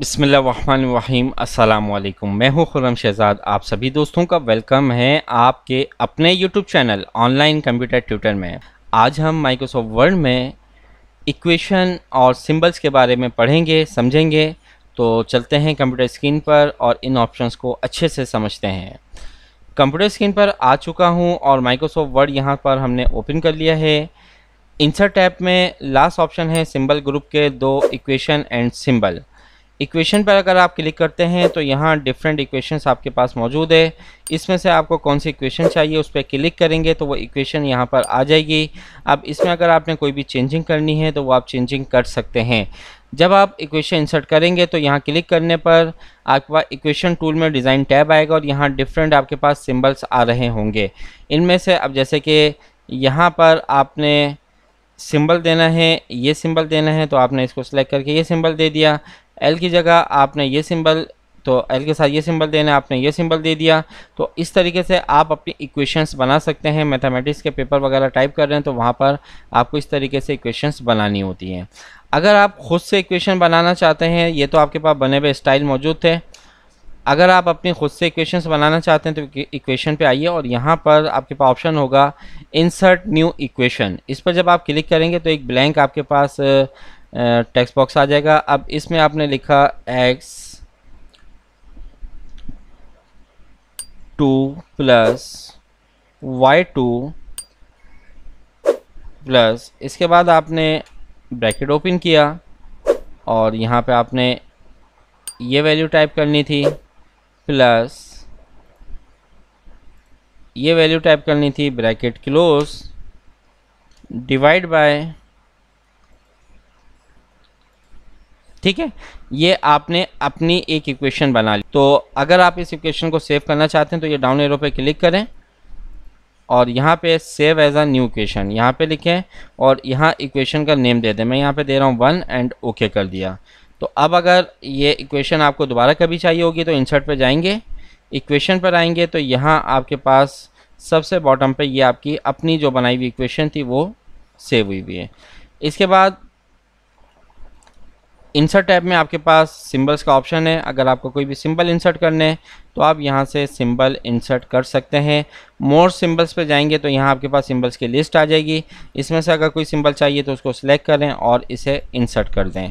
बसमीम अल्लाम मैं हूं खुरम शहजाद आप सभी दोस्तों का वेलकम है आपके अपने YouTube channel online computer tutor में आज हम माइक्रोसॉफ्ट वर्ड में इक्वेशन और सिंबल्स के बारे में पढ़ेंगे समझेंगे तो चलते हैं कंप्यूटर स्क्रीन पर और इन ऑप्शंस को अच्छे से समझते हैं कंप्यूटर स्क्रीन पर आ चुका हूँ और माइक्रोसॉफ्ट वर्ड यहाँ पर हमने ओपन कर लिया है इंसर्ट टैब में लास्ट ऑप्शन है सिंबल ग्रुप के दो इक्वेशन एंड सिंबल इक्वेशन पर अगर आप क्लिक करते हैं तो यहाँ डिफरेंट इक्वेशंस आपके पास मौजूद है इसमें से आपको कौन सी इक्वेशन चाहिए उस पर क्लिक करेंगे तो वो इक्वेशन यहाँ पर आ जाएगी अब इसमें अगर आपने कोई भी चेंजिंग करनी है तो वो आप चेंजिंग कर सकते हैं जब आप इक्वेशन इंसर्ट करेंगे तो यहाँ क्लिक करने पर आपके पास इक्वेशन टूल में डिज़ाइन टैब आएगा और यहाँ डिफरेंट आपके पास सिम्बल्स आ रहे होंगे इनमें से अब जैसे कि यहाँ पर आपने सिंबल देना है ये सिंबल देना है तो आपने इसको सिलेक्ट करके ये सिंबल दे दिया एल की जगह आपने ये सिंबल तो एल के साथ ये सिंबल देना आपने ये सिंबल दे दिया तो इस तरीके से आप अपनी इक्वेशंस बना सकते हैं मैथमेटिक्स के पेपर वगैरह टाइप कर रहे हैं तो वहाँ पर आपको इस तरीके से इक्वेशंस बनानी होती हैं अगर आप खुद से इक्वेशन बनाना चाहते हैं ये तो आपके पास बने हुए स्टाइल मौजूद थे अगर आप अपनी खुद से इक्वेशंस बनाना चाहते हैं तो इक्वेशन पे आइए और यहाँ पर आपके पास ऑप्शन होगा इंसर्ट न्यू इक्वेशन इस पर जब आप क्लिक करेंगे तो एक ब्लैंक आपके पास टेक्स्ट बॉक्स आ जाएगा अब इसमें आपने लिखा X two plus Y two plus इसके बाद आपने ब्रैकेट ओपन किया और यहाँ पे आपने ये वैल्यू टाइप करनी थी प्लस ये वैल्यू टाइप करनी थी ब्रैकेट क्लोज डिवाइड बाय ठीक है ये आपने अपनी एक इक्वेशन बना ली तो अगर आप इस इक्वेशन को सेव करना चाहते हैं तो ये डाउन एरो पे क्लिक करें और यहाँ पे save as a new equation यहाँ पे लिखें और यहाँ इक्वेशन का नेम दे दें मैं यहाँ पे दे रहा हूँ वन एंड ओके कर दिया तो अब अगर ये इक्वेशन आपको दोबारा कभी चाहिए होगी तो इंसर्ट पर जाएंगे इक्वेशन पर आएंगे तो यहाँ आपके पास सबसे बॉटम पर ये आपकी अपनी जो बनाई हुई इक्वेशन थी वो सेव हुई हुई है इसके बाद इंसर्ट टैब में आपके पास सिंबल्स का ऑप्शन है अगर आपको कोई भी सिंबल इंसर्ट करने हैं तो आप यहाँ से सिंबल इंसर्ट कर सकते हैं मोर सिंबल्स पर जाएंगे तो यहाँ आपके पास सिंबल्स की लिस्ट आ जाएगी इसमें से अगर कोई सिंबल चाहिए तो उसको सिलेक्ट करें और इसे इंसर्ट कर दें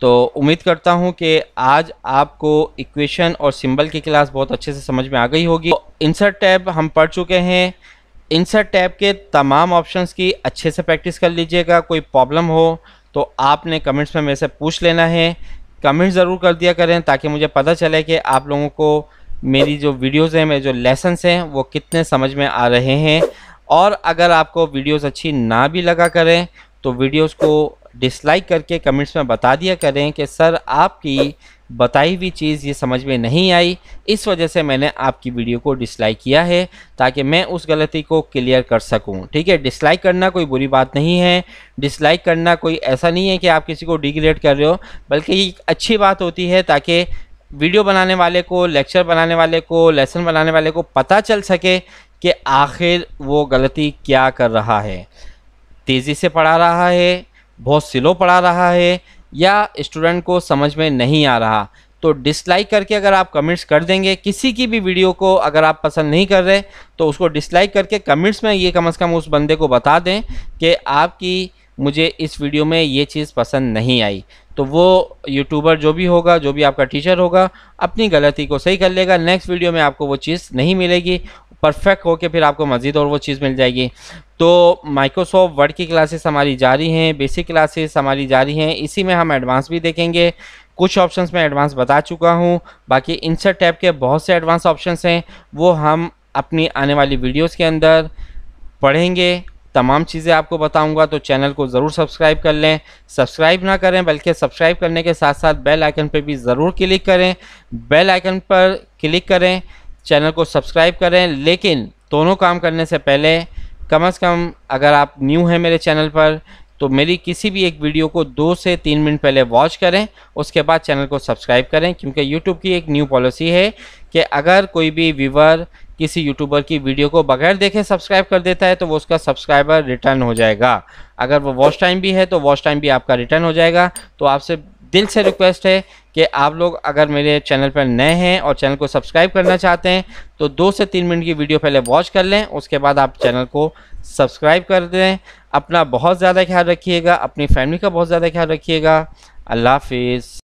तो उम्मीद करता हूँ कि आज आपको इक्वेशन और सिंबल की क्लास बहुत अच्छे से समझ में आ गई होगी तो इंसर्ट टैब हम पढ़ चुके हैं इंसर्ट टैब के तमाम ऑप्शंस की अच्छे से प्रैक्टिस कर लीजिएगा कोई प्रॉब्लम हो तो आपने कमेंट्स में मेरे से पूछ लेना है कमेंट ज़रूर कर दिया करें ताकि मुझे पता चले कि आप लोगों को मेरी जो वीडियोस हैं मेरे जो लेसन्स हैं वो कितने समझ में आ रहे हैं और अगर आपको वीडियोस अच्छी ना भी लगा करें तो वीडियोस को डिसलाइक करके कमेंट्स में बता दिया करें कि सर आपकी बताई हुई चीज़ ये समझ में नहीं आई इस वजह से मैंने आपकी वीडियो को डिसलाइक किया है ताकि मैं उस गलती को क्लियर कर सकूं ठीक है डिसलाइक करना कोई बुरी बात नहीं है डिसलाइक करना कोई ऐसा नहीं है कि आप किसी को डिग्रेड कर रहे हो बल्कि ये अच्छी बात होती है ताकि वीडियो बनाने वाले को लेक्चर बनाने वाले को लेसन बनाने वाले को पता चल सके कि आखिर वो गलती क्या कर रहा है तेज़ी से पढ़ा रहा है बहुत स्लो पढ़ा रहा है या स्टूडेंट को समझ में नहीं आ रहा तो डिसलाइक करके अगर आप कमेंट्स कर देंगे किसी की भी वीडियो को अगर आप पसंद नहीं कर रहे तो उसको डिसलाइक करके कमेंट्स में ये कम से कम उस बंदे को बता दें कि आपकी मुझे इस वीडियो में ये चीज़ पसंद नहीं आई तो वो यूट्यूबर जो भी होगा जो भी आपका टीचर होगा अपनी गलती को सही कर लेगा नेक्स्ट वीडियो में आपको वो चीज़ नहीं मिलेगी परफेक्ट होके फिर आपको मज़ीद और वो चीज़ मिल जाएगी तो माइक्रोसॉफ्ट वर्ड की क्लासेस हमारी जारी हैं बेसिक क्लासेस हमारी जारी हैं इसी में हम एडवांस भी देखेंगे कुछ ऑप्शंस में एडवांस बता चुका हूँ बाकी इंसर्ट टैब के बहुत से एडवांस ऑप्शंस हैं वो हम अपनी आने वाली वीडियोस के अंदर पढ़ेंगे तमाम चीज़ें आपको बताऊंगा तो चैनल को ज़रूर सब्सक्राइब कर लें सब्सक्राइब ना करें बल्कि सब्सक्राइब करने के साथ साथ बेल आइकन पर भी ज़रूर क्लिक करें बेल आइकन पर क्लिक करें चैनल को सब्सक्राइब करें लेकिन दोनों काम करने से पहले कम से कम अगर आप न्यू हैं मेरे चैनल पर तो मेरी किसी भी एक वीडियो को दो से तीन मिनट पहले वॉच करें उसके बाद चैनल को सब्सक्राइब करें क्योंकि यूट्यूब की एक न्यू पॉलिसी है कि अगर कोई भी व्यूवर किसी यूट्यूबर की वीडियो को बगैर देखे सब्सक्राइब कर देता है तो वो उसका सब्सक्राइबर रिटर्न हो जाएगा अगर वो वॉच टाइम भी है तो वॉच टाइम भी आपका रिटर्न हो जाएगा तो आपसे दिल से रिक्वेस्ट है कि आप लोग अगर मेरे चैनल पर नए हैं और चैनल को सब्सक्राइब करना चाहते हैं तो दो से तीन मिनट की वीडियो पहले वॉच कर लें उसके बाद आप चैनल को सब्सक्राइब कर दें अपना बहुत ज़्यादा ख्याल रखिएगा अपनी फैमिली का बहुत ज़्यादा ख्याल रखिएगा अल्लाह हाफिज़